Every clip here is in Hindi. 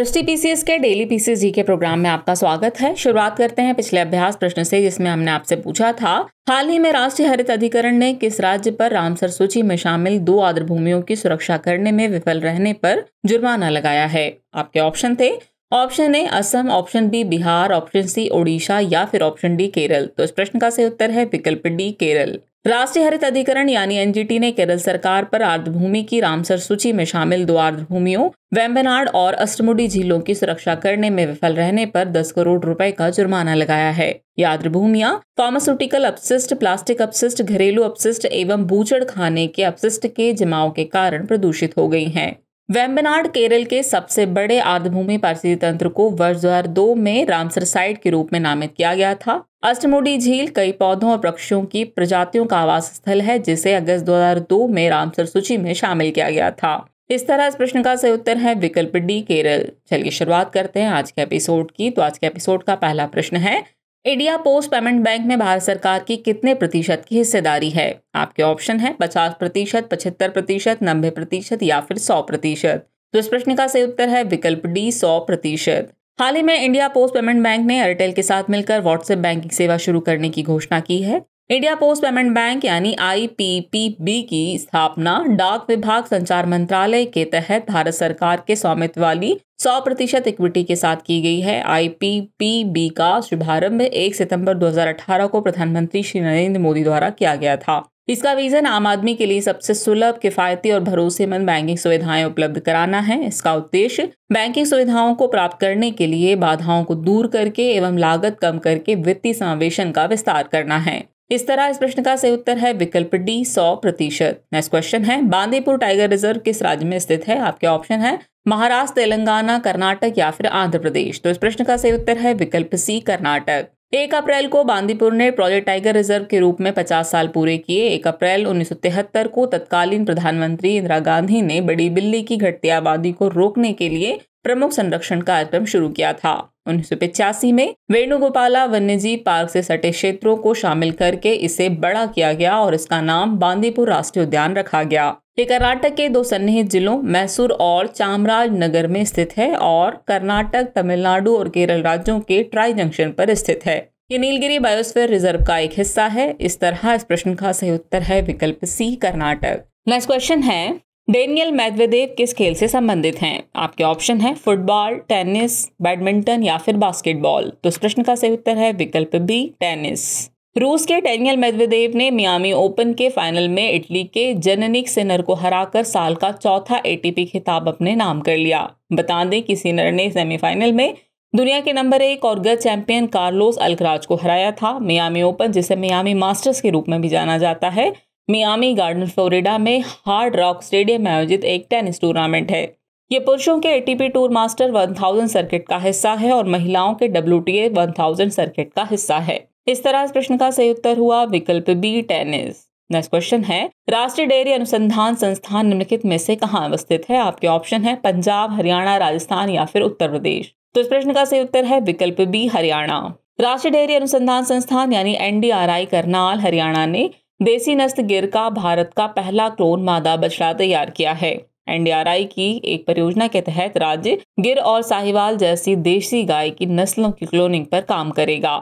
दृष्टि पीसीएस के डेली पीसीएस जी के प्रोग्राम में आपका स्वागत है शुरुआत करते हैं पिछले अभ्यास प्रश्न से जिसमें हमने आपसे पूछा था हाल ही में राष्ट्रीय हरित अधिकरण ने किस राज्य पर रामसर सूची में शामिल दो आर्द्र भूमियों की सुरक्षा करने में विफल रहने पर जुर्माना लगाया है आपके ऑप्शन थे option A Assam option B Bihar option C Odisha या फिर ऑप्शन डी केरल तो इस प्रश्न का सही उत्तर है विकल्प डी केरल राष्ट्रीय हरित अधिकरण यानी एनजीटी ने केरल सरकार पर आर्द्रभूमि की रामसर सूची में शामिल दो आर्द्रभूमियों वेम्बनाड और अष्टमुडी झीलों की सुरक्षा करने में विफल रहने पर 10 करोड़ रुपए का जुर्माना लगाया है ये भूमिया फार्मास्यूटिकल अपशिष्ट प्लास्टिक अपशिष्ट घरेलू अपशिष्ट एवं बूचड़ खाने के अपशिष्ट के जमाव के कारण प्रदूषित हो गई हैं वेम्बनाड केरल के सबसे बड़े आर्द्रभूमि पारिस्थितिक तंत्र को वर्ष 2002 में रामसर साइट के रूप में नामित किया गया था अष्टमुडी झील कई पौधों और पक्षियों की प्रजातियों का आवास स्थल है जिसे अगस्त 2002 में रामसर सूची में शामिल किया गया था इस तरह इस प्रश्न का सही उत्तर है विकल्प डी केरल चलिए शुरुआत करते हैं आज के एपिसोड की तो आज के एपिसोड का पहला प्रश्न है इंडिया पोस्ट पेमेंट बैंक में भारत सरकार की कितने प्रतिशत की हिस्सेदारी है आपके ऑप्शन है पचास प्रतिशत पचहत्तर प्रतिशत नब्बे प्रतिशत या फिर सौ प्रतिशत तो इस प्रश्न का सही उत्तर है विकल्प डी सौ प्रतिशत हाल ही में इंडिया पोस्ट पेमेंट बैंक ने एयरटेल के साथ मिलकर व्हाट्सएप बैंकिंग सेवा शुरू करने की घोषणा की है इंडिया पोस्ट पेमेंट बैंक यानी आई की स्थापना डाक विभाग संचार मंत्रालय के तहत भारत सरकार के स्वामित्व वाली सौ प्रतिशत इक्विटी के साथ की गई है आईपीपीबी का शुभारंभ एक सितंबर 2018 को प्रधानमंत्री श्री नरेंद्र मोदी द्वारा किया गया था इसका विजन आम आदमी के लिए सबसे सुलभ किफायती और भरोसेमंद बैंकिंग सुविधाएं उपलब्ध कराना है इसका उद्देश्य बैंकिंग सुविधाओं को प्राप्त करने के लिए बाधाओं को दूर करके एवं लागत कम करके वित्तीय समावेशन का विस्तार करना है इस तरह इस प्रश्न का सही उत्तर है विकल्प डी सौ प्रतिशत नेक्स्ट क्वेश्चन है बांदीपुर टाइगर रिजर्व किस राज्य में स्थित है आपके ऑप्शन है महाराष्ट्र तेलंगाना कर्नाटक या फिर आंध्र प्रदेश तो इस प्रश्न का सही उत्तर है विकल्प सी कर्नाटक एक अप्रैल को बांदीपुर ने प्रोजेक्ट टाइगर रिजर्व के रूप में 50 साल पूरे किए एक अप्रैल उन्नीस को तत्कालीन प्रधानमंत्री इंदिरा गांधी ने बड़ी बिल्ली की घटती आबादी को रोकने के लिए प्रमुख संरक्षण कार्यक्रम शुरू किया था उन्नीस में वेणुगोपाला वन्यजीव पार्क से सटे क्षेत्रों को शामिल करके इसे बड़ा किया गया और इसका नाम बांदीपुर राष्ट्रीय उद्यान रखा गया ये कर्नाटक के दो सन्निहित जिलों मैसूर और चामराज नगर में स्थित है और कर्नाटक तमिलनाडु और केरल राज्यों के ट्राई जंक्शन पर स्थित है ये नीलगिरी बायोस्फीयर रिजर्व का एक हिस्सा है इस तरह इस प्रश्न का सही उत्तर है विकल्प सी कर्नाटक नेक्स्ट क्वेश्चन है डेनियल मेदवेदेव किस खेल से संबंधित हैं आपके ऑप्शन है फुटबॉल टेनिस बैडमिंटन या फिर बास्केटबॉल तो इस प्रश्न का सही उत्तर है विकल्प बी टेनिस रूस के डेनियल मेदवेदेव ने मियामी ओपन के फाइनल में इटली के जननिक सिनर को हराकर साल का चौथा एटीपी खिताब अपने नाम कर लिया बता दें कि सिनर ने सेमीफाइनल में दुनिया के नंबर एक और गत चैंपियन कार्लोस अल्कराज को हराया था मियामी ओपन जिसे मियामी मास्टर्स के रूप में भी जाना जाता है मियामी गार्डन फ्लोरिडा में हार्ड रॉक स्टेडियम में आयोजित एक टेनिस टूर्नामेंट है ये पुरुषों के एटीपी टूर मास्टर 1000 सर्किट का हिस्सा है और महिलाओं के डब्ल्यू 1000 सर्किट का हिस्सा है इस तरह इस प्रश्न का सही उत्तर हुआ विकल्प बी टेनिस नेक्स्ट क्वेश्चन है राष्ट्रीय डेयरी अनुसंधान संस्थान निम्नलिखित में से कहाँ अवस्थित है आपके ऑप्शन है पंजाब हरियाणा राजस्थान या फिर उत्तर प्रदेश तो इस प्रश्न का सही उत्तर है विकल्प बी हरियाणा राष्ट्रीय डेयरी अनुसंधान संस्थान यानी एनडीआरआई करनाल हरियाणा ने देसी नस्ल गिर का भारत का पहला क्लोन मादा बछड़ा तैयार किया है एनडीआरआई की एक परियोजना के तहत राज्य गिर और साहिवाल जैसी देसी गाय की नस्लों की क्लोनिंग पर काम करेगा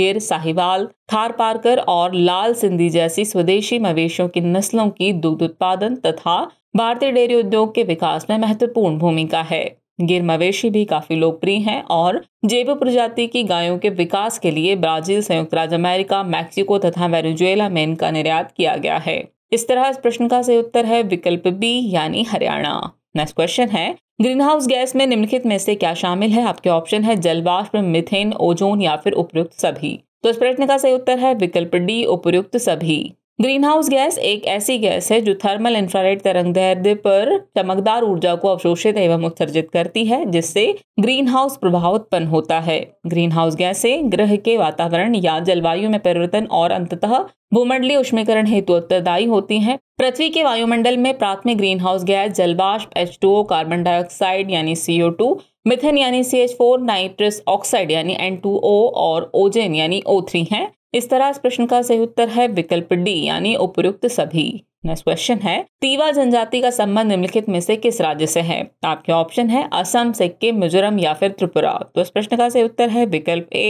गिर साहिवाल थार पारकर और लाल सिंधी जैसी स्वदेशी मवेशियों की नस्लों की दुग्ध उत्पादन तथा भारतीय डेयरी उद्योग के विकास में महत्वपूर्ण भूमिका है गिर मवेशी भी काफ़ी लोकप्रिय हैं और जेब प्रजाति की गायों के विकास के लिए ब्राजील संयुक्त राज्य अमेरिका मैक्सिको तथा वेनेजुएला में इनका निर्यात किया गया है इस तरह इस प्रश्न का सही उत्तर है विकल्प बी यानी हरियाणा नेक्स्ट क्वेश्चन है ग्रीन हाउस गैस में निम्नलिखित में से क्या शामिल है आपके ऑप्शन है जलवाष्प मिथेन ओजोन या फिर उपयुक्त सभी तो इस प्रश्न का सही उत्तर है विकल्प डी उपयुक्त सभी ग्रीन हाउस गैस एक ऐसी गैस है जो थर्मल इंफ्रारेड दैर्ध्य पर चमकदार ऊर्जा को अवशोषित एवं उत्सर्जित करती है जिससे ग्रीन हाउस प्रभाव उत्पन्न होता है ग्रीन हाउस गैसें ग्रह के वातावरण या जलवायु में परिवर्तन और अंततः भूमंडलीय उष्मीकरण हेतु उत्तरदायी होती हैं पृथ्वी के वायुमंडल में प्राथमिक ग्रीन हाउस गैस जलवाष्प एच कार्बन डाइऑक्साइड यानी सीओ मिथेन यानी सी नाइट्रस ऑक्साइड यानी एन और ओजेन यानी ओ है इस तरह इस प्रश्न का सही उत्तर है विकल्प डी यानी उपयुक्त सभी नेक्स्ट क्वेश्चन है तीवा जनजाति का संबंध निम्नलिखित में से किस राज्य से है आपके ऑप्शन है असम सिक्किम मिजोरम या फिर त्रिपुरा तो इस प्रश्न का सही उत्तर है विकल्प ए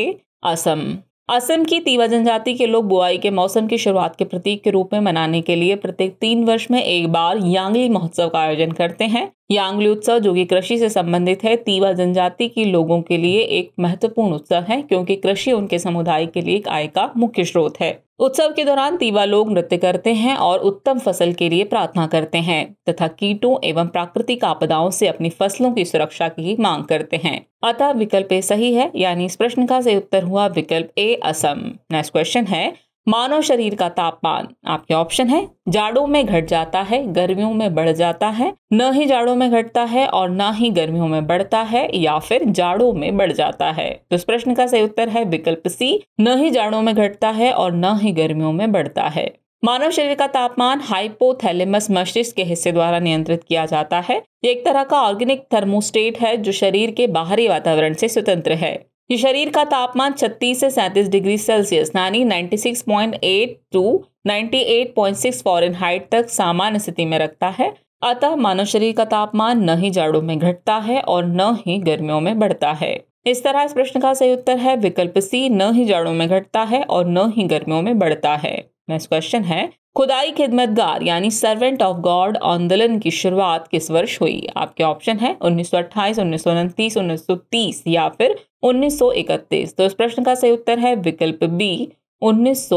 असम असम की तीवा जनजाति के लोग बुआई के मौसम की शुरुआत के प्रतीक के रूप में मनाने के लिए प्रत्येक तीन वर्ष में एक बार यांगली महोत्सव का आयोजन करते हैं यांगली उत्सव जो कि कृषि से संबंधित है तीवा जनजाति के लोगों के लिए एक महत्वपूर्ण उत्सव है क्योंकि कृषि उनके समुदाय के लिए एक आय का मुख्य स्रोत है उत्सव के दौरान तीवा लोग नृत्य करते हैं और उत्तम फसल के लिए प्रार्थना करते हैं तथा कीटों एवं प्राकृतिक आपदाओं से अपनी फसलों की सुरक्षा की मांग करते हैं अतः विकल्प ए सही है यानी इस प्रश्न का सही उत्तर हुआ विकल्प ए असम नेक्स्ट क्वेश्चन है मानव शरीर का तापमान आपके ऑप्शन है जाड़ों में घट जाता है गर्मियों में बढ़ जाता है न ही जाड़ों में घटता है और न ही गर्मियों में बढ़ता है या फिर जाड़ों में बढ़ जाता है तो इस प्रश्न का सही उत्तर है विकल्प सी न ही जाड़ों में घटता है और न ही गर्मियों में बढ़ता है मानव शरीर का तापमान हाइपोथैलेमस मस्तिष्क के हिस्से द्वारा नियंत्रित किया जाता है ये एक तरह का ऑर्गेनिक थर्मोस्टेट है जो शरीर के बाहरी वातावरण से स्वतंत्र है ये शरीर का तापमान 36 से 37 डिग्री सेल्सियस यानी 96.8 टू 98.6 एट हाइट तक सामान्य स्थिति में रखता है अतः मानव शरीर का तापमान न ही जाड़ों में घटता है और न ही गर्मियों में बढ़ता है इस तरह इस प्रश्न का सही उत्तर है विकल्प सी न ही जाड़ों में घटता है और न ही गर्मियों में बढ़ता है नेक्स्ट क्वेश्चन है खुदाई खिदमतगार यानी सर्वेंट ऑफ गॉड आंदोलन की शुरुआत किस वर्ष हुई आपके ऑप्शन है 1928, 1929, 1930 या फिर 1931 तो इस प्रश्न का सही उत्तर है विकल्प बी उन्नीस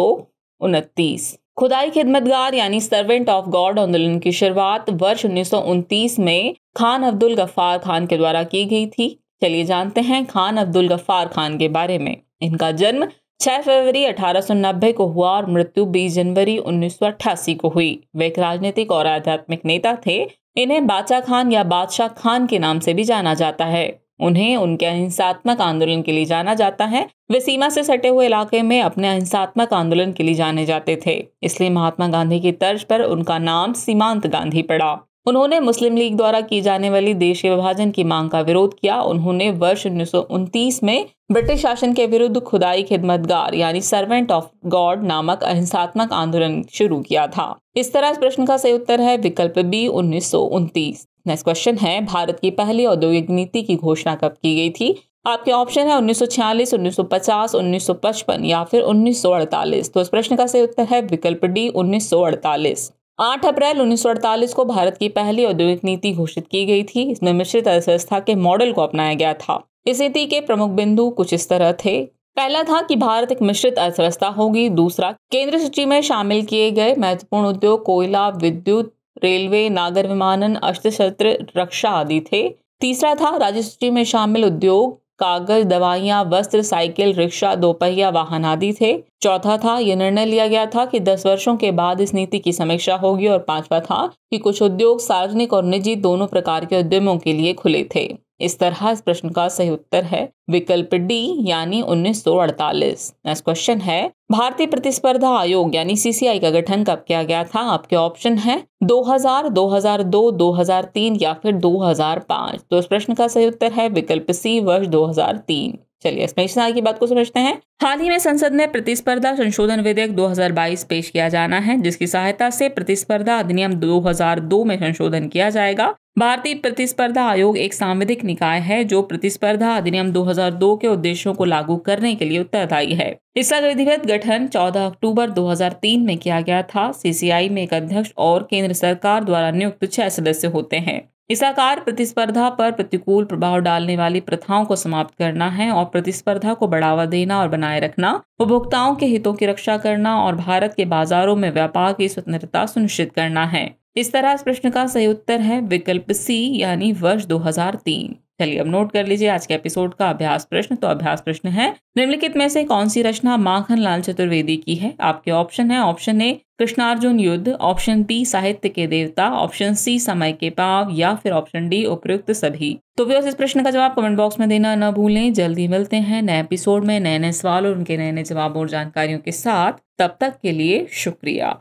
खुदाई खिदमतगार यानी सर्वेंट ऑफ गॉड आंदोलन की शुरुआत वर्ष उन्नीस में खान अब्दुल गफ्फार खान के द्वारा की गई थी चलिए जानते हैं खान अब्दुल गफ्फार खान के बारे में इनका जन्म छह फरवरी अठारह को हुआ और मृत्यु 20 जनवरी उन्नीस को हुई वे एक राजनीतिक और आध्यात्मिक नेता थे इन्हें बादशाह खान या बादशाह खान के नाम से भी जाना जाता है उन्हें उनके अहिंसात्मक आंदोलन के लिए जाना जाता है वे सीमा से सटे हुए इलाके में अपने अहिंसात्मक आंदोलन के लिए जाने जाते थे इसलिए महात्मा गांधी की तर्ज पर उनका नाम सीमांत गांधी पड़ा उन्होंने मुस्लिम लीग द्वारा की जाने वाली देश विभाजन की मांग का विरोध किया उन्होंने वर्ष उन्नीस में ब्रिटिश शासन के विरुद्ध खुदाई खिदमतगार यानी सर्वेंट ऑफ गॉड नामक अहिंसात्मक आंदोलन शुरू किया था इस तरह इस प्रश्न का सही उत्तर है विकल्प बी उन्नीस नेक्स्ट क्वेश्चन है भारत की पहली औद्योगिक नीति की घोषणा कब की गई थी आपके ऑप्शन है 1946, 1950, 1955 या फिर 1948 तो इस प्रश्न का सही उत्तर है विकल्प डी 1948 8 अप्रैल 1948 को भारत की पहली औद्योगिक नीति घोषित की गई थी इसमें मिश्रित अर्थव्यवस्था के मॉडल को अपनाया गया था इस नीति के प्रमुख बिंदु कुछ इस तरह थे पहला था कि भारत एक मिश्रित अर्थव्यवस्था होगी दूसरा केंद्र सूची में शामिल किए गए महत्वपूर्ण उद्योग कोयला विद्युत रेलवे नागर विमानन अस्त्र शस्त्र रक्षा आदि थे तीसरा था राज्य सूची में शामिल उद्योग कागज दवाइयां वस्त्र साइकिल रिक्शा दोपहिया वाहन आदि थे चौथा था यह निर्णय लिया गया था कि दस वर्षों के बाद इस नीति की समीक्षा होगी और पांचवा था कि कुछ उद्योग सार्वजनिक और निजी दोनों प्रकार के उद्यमों के लिए खुले थे इस तरह इस प्रश्न का सही उत्तर है विकल्प डी यानी 1948 नेक्स्ट क्वेश्चन है भारतीय प्रतिस्पर्धा आयोग यानी सीसीआई का गठन कब किया गया था आपके ऑप्शन है 2000, 2002, 2003 या फिर 2005 तो इस प्रश्न का सही उत्तर है विकल्प सी वर्ष 2003 चलिए इसमें इस की बात को समझते हैं हाल ही में संसद ने प्रतिस्पर्धा संशोधन विधेयक 2022 पेश किया जाना है जिसकी सहायता से प्रतिस्पर्धा अधिनियम 2002 में संशोधन किया जाएगा भारतीय प्रतिस्पर्धा आयोग एक सांविधिक निकाय है जो प्रतिस्पर्धा अधिनियम 2002 के उद्देश्यों को लागू करने के लिए उत्तरदायी है इसका विधिवत गठन 14 अक्टूबर 2003 में किया गया था सीसीआई में एक अध्यक्ष और केंद्र सरकार द्वारा नियुक्त छह सदस्य होते हैं इस आकार प्रतिस्पर्धा पर प्रतिकूल प्रभाव डालने वाली प्रथाओं को समाप्त करना है और प्रतिस्पर्धा को बढ़ावा देना और बनाए रखना उपभोक्ताओं के हितों की रक्षा करना और भारत के बाजारों में व्यापार की स्वतंत्रता सुनिश्चित करना है इस तरह इस प्रश्न का सही उत्तर है विकल्प सी यानी वर्ष 2003 चलिए अब नोट कर लीजिए आज के एपिसोड का अभ्यास प्रश्न तो अभ्यास प्रश्न है निम्नलिखित में से कौन सी रचना माखन लाल चतुर्वेदी की है आपके ऑप्शन है ऑप्शन ए कृष्णार्जुन युद्ध ऑप्शन बी साहित्य के देवता ऑप्शन सी समय के पाव या फिर ऑप्शन डी उपयुक्त सभी तो व्यवस्थित इस प्रश्न का जवाब कमेंट बॉक्स में देना न भूलें जल्दी मिलते हैं नए एपिसोड में नए नए सवाल और उनके नए नए जवाब और जानकारियों के साथ तब तक के लिए शुक्रिया